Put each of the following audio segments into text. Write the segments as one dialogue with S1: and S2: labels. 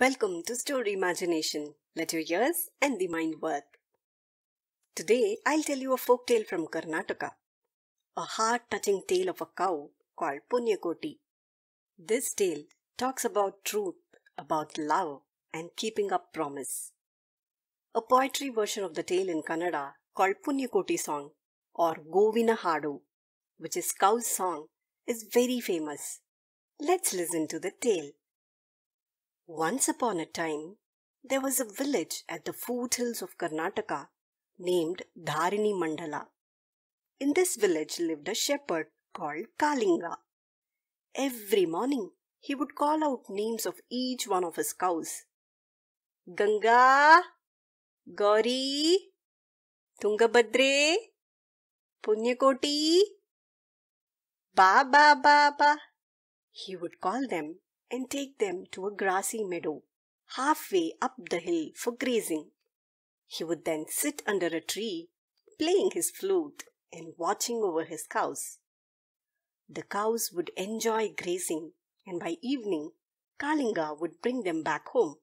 S1: Welcome to Story Imagination. Let your ears and the mind work. Today I'll tell you a folk tale from Karnataka. A heart-touching tale of a cow called Punyakoti. This tale talks about truth, about love and keeping up promise. A poetry version of the tale in Kannada called Punyakoti song or Govina Hado, which is cow's song, is very famous. Let's listen to the tale. Once upon a time, there was a village at the foothills of Karnataka named Dharini Mandala. In this village lived a shepherd called Kalinga. Every morning, he would call out names of each one of his cows. Ganga, Gauri, Tungabhadre, Punyakoti, Ba Ba Ba Ba. He would call them and take them to a grassy meadow halfway up the hill for grazing. He would then sit under a tree, playing his flute and watching over his cows. The cows would enjoy grazing, and by evening, Kalinga would bring them back home.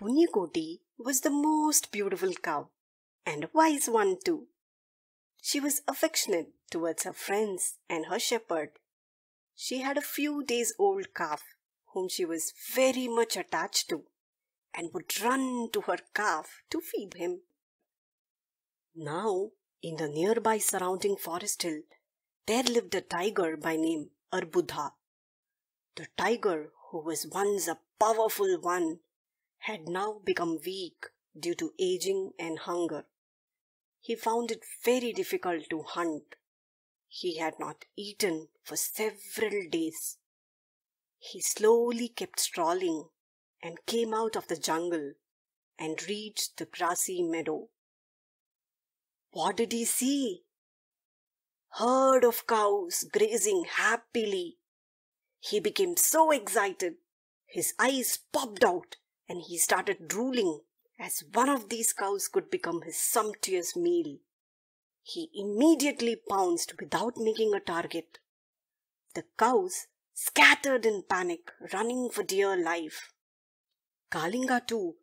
S1: Punyakoti was the most beautiful cow, and a wise one too. She was affectionate towards her friends and her shepherd. She had a few days old calf whom she was very much attached to, and would run to her calf to feed him. Now, in the nearby surrounding forest hill, there lived a tiger by name Arbuddha. The tiger, who was once a powerful one, had now become weak due to aging and hunger. He found it very difficult to hunt. He had not eaten for several days. He slowly kept strolling and came out of the jungle and reached the grassy meadow. What did he see? Herd of cows grazing happily. He became so excited, his eyes popped out and he started drooling as one of these cows could become his sumptuous meal. He immediately pounced without making a target. The cows scattered in panic, running for dear life. Kalinga, too,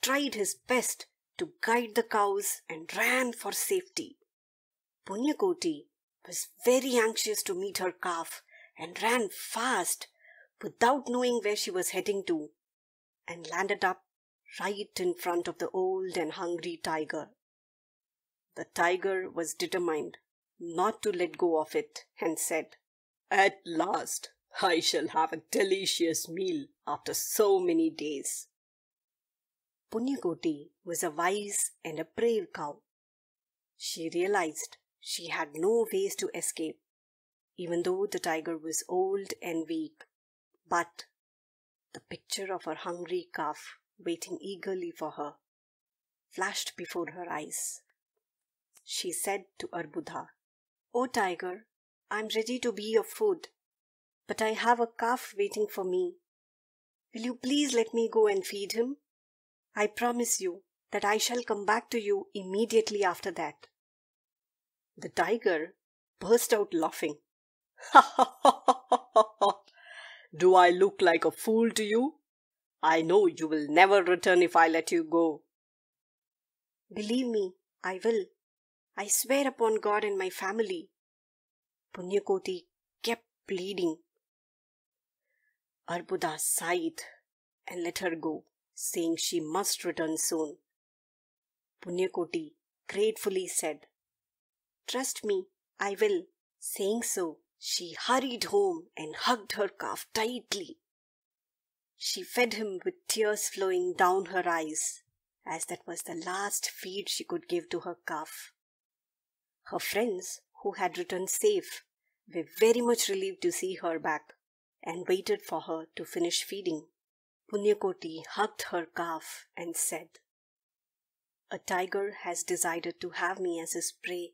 S1: tried his best to guide the cows and ran for safety. Punyakoti was very anxious to meet her calf and ran fast without knowing where she was heading to and landed up right in front of the old and hungry tiger. The tiger was determined not to let go of it and said, At last I shall have a delicious meal after so many days. Punyakoti was a wise and a brave cow. She realized she had no ways to escape, even though the tiger was old and weak. But the picture of her hungry calf waiting eagerly for her flashed before her eyes. She said to Arbudha, O tiger, I am ready to be your food but I have a calf waiting for me. Will you please let me go and feed him? I promise you that I shall come back to you immediately after that. The tiger burst out laughing. Ha ha ha ha ha! Do I look like a fool to you? I know you will never return if I let you go. Believe me, I will. I swear upon God and my family. Punyakoti kept pleading. Arbuda sighed and let her go, saying she must return soon. Punyakoti gratefully said, Trust me, I will. Saying so, she hurried home and hugged her calf tightly. She fed him with tears flowing down her eyes, as that was the last feed she could give to her calf. Her friends, who had returned safe, were very much relieved to see her back and waited for her to finish feeding. Punyakoti hugged her calf and said, A tiger has decided to have me as his prey.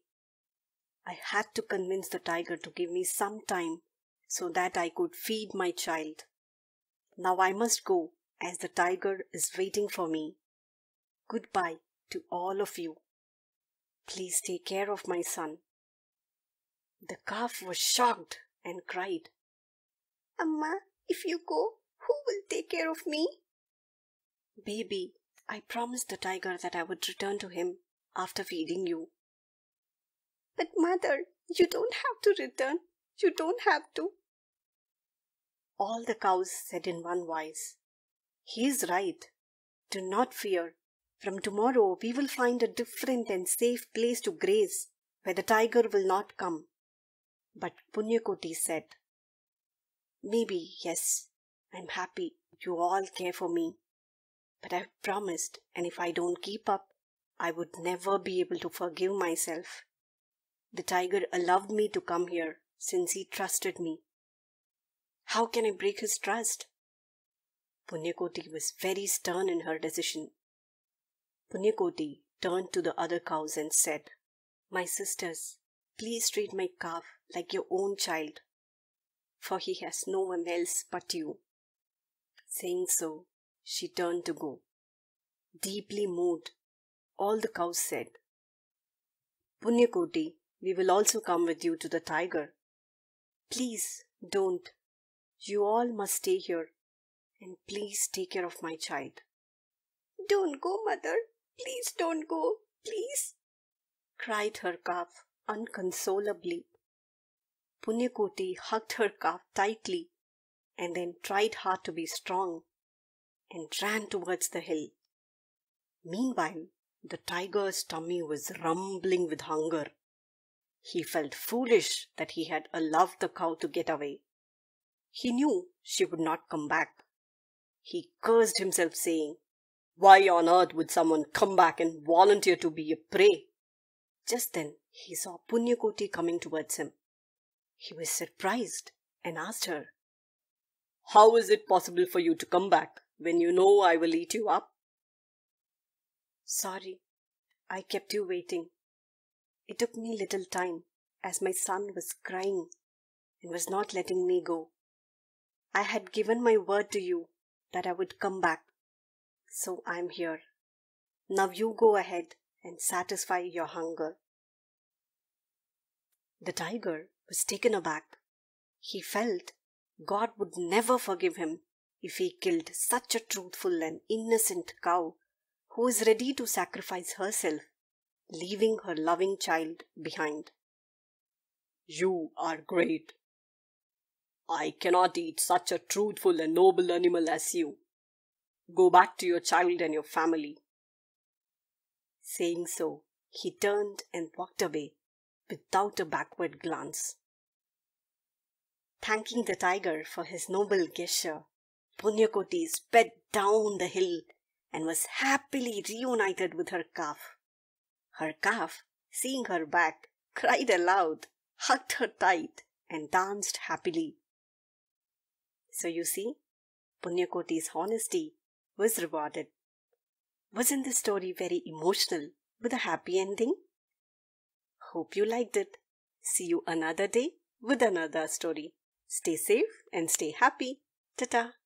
S1: I had to convince the tiger to give me some time so that I could feed my child. Now I must go as the tiger is waiting for me. Goodbye to all of you. Please take care of my son. The calf was shocked and cried, Amma, if you go, who will take care of me? Baby, I promised the tiger that I would return to him after feeding you. But mother, you don't have to return. You don't have to. All the cows said in one voice, He is right. Do not fear. From tomorrow we will find a different and safe place to graze where the tiger will not come. But Punyakoti said, Maybe, yes, I'm happy you all care for me. But I've promised, and if I don't keep up, I would never be able to forgive myself. The tiger allowed me to come here since he trusted me. How can I break his trust? Punyakoti was very stern in her decision. Punyakoti turned to the other cows and said, My sisters, please treat my calf like your own child for he has no one else but you. Saying so, she turned to go. Deeply moved, all the cows said, Punyakoti, we will also come with you to the tiger. Please don't. You all must stay here. And please take care of my child. Don't go, mother. Please don't go. Please. Cried her calf inconsolably. Punyakoti hugged her calf tightly and then tried hard to be strong and ran towards the hill. Meanwhile, the tiger's tummy was rumbling with hunger. He felt foolish that he had allowed the cow to get away. He knew she would not come back. He cursed himself, saying, Why on earth would someone come back and volunteer to be a prey? Just then he saw Punyakoti coming towards him. He was surprised and asked her, How is it possible for you to come back when you know I will eat you up? Sorry, I kept you waiting. It took me little time as my son was crying and was not letting me go. I had given my word to you that I would come back, so I am here. Now you go ahead and satisfy your hunger. The tiger was taken aback. He felt God would never forgive him if he killed such a truthful and innocent cow who is ready to sacrifice herself, leaving her loving child behind. You are great. I cannot eat such a truthful and noble animal as you. Go back to your child and your family. Saying so, he turned and walked away, without a backward glance. Thanking the tiger for his noble gesture, Punyakoti sped down the hill and was happily reunited with her calf. Her calf, seeing her back, cried aloud, hugged her tight, and danced happily. So you see, Punyakoti's honesty was rewarded. Wasn't the story very emotional with a happy ending? Hope you liked it. See you another day with another story. Stay safe and stay happy. Ta-ta.